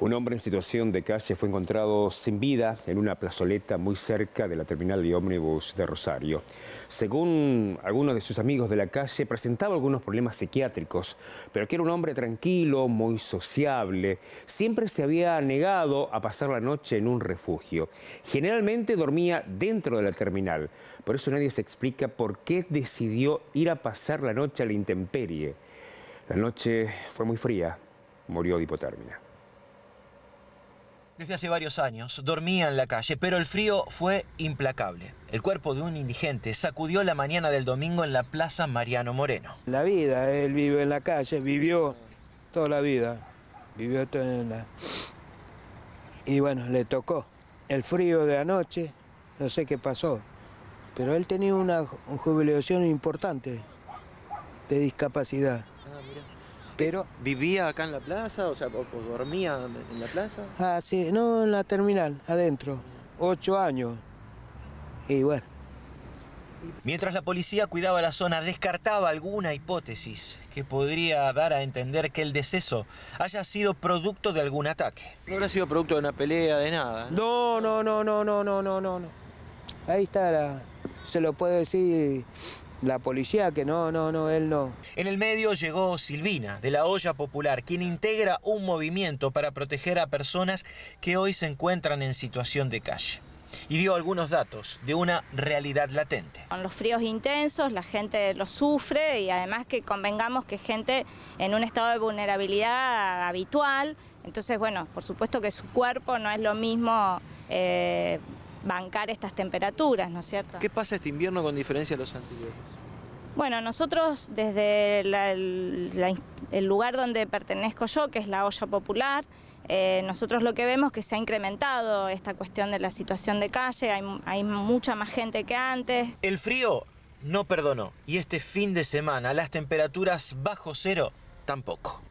Un hombre en situación de calle fue encontrado sin vida en una plazoleta muy cerca de la terminal de ómnibus de Rosario. Según algunos de sus amigos de la calle, presentaba algunos problemas psiquiátricos, pero que era un hombre tranquilo, muy sociable. Siempre se había negado a pasar la noche en un refugio. Generalmente dormía dentro de la terminal. Por eso nadie se explica por qué decidió ir a pasar la noche a la intemperie. La noche fue muy fría. Murió de hipotermia. Desde hace varios años dormía en la calle, pero el frío fue implacable. El cuerpo de un indigente sacudió la mañana del domingo en la Plaza Mariano Moreno. La vida, él vive en la calle, vivió toda la vida, vivió la... Y bueno, le tocó el frío de anoche, no sé qué pasó, pero él tenía una jubilación importante de discapacidad. Pero, ¿vivía acá en la plaza? O sea, dormía en la plaza? Ah, sí, no, en la terminal, adentro. Ocho años. Y bueno. Mientras la policía cuidaba la zona, descartaba alguna hipótesis que podría dar a entender que el deceso haya sido producto de algún ataque. No habrá sido producto de una pelea, de nada. No, ¿eh? no, no, no, no, no, no, no. no. Ahí está la... Se lo puedo decir la policía que no, no, no, él no. En el medio llegó Silvina, de la olla popular, quien integra un movimiento para proteger a personas que hoy se encuentran en situación de calle. Y dio algunos datos de una realidad latente. Con los fríos intensos la gente lo sufre y además que convengamos que gente en un estado de vulnerabilidad habitual, entonces bueno, por supuesto que su cuerpo no es lo mismo eh, bancar estas temperaturas, ¿no es cierto? ¿Qué pasa este invierno con diferencia a los anteriores? Bueno, nosotros desde el lugar donde pertenezco yo, que es la olla popular, eh, nosotros lo que vemos es que se ha incrementado esta cuestión de la situación de calle, hay mucha más gente que antes. El frío no perdonó y este fin de semana las temperaturas bajo cero tampoco.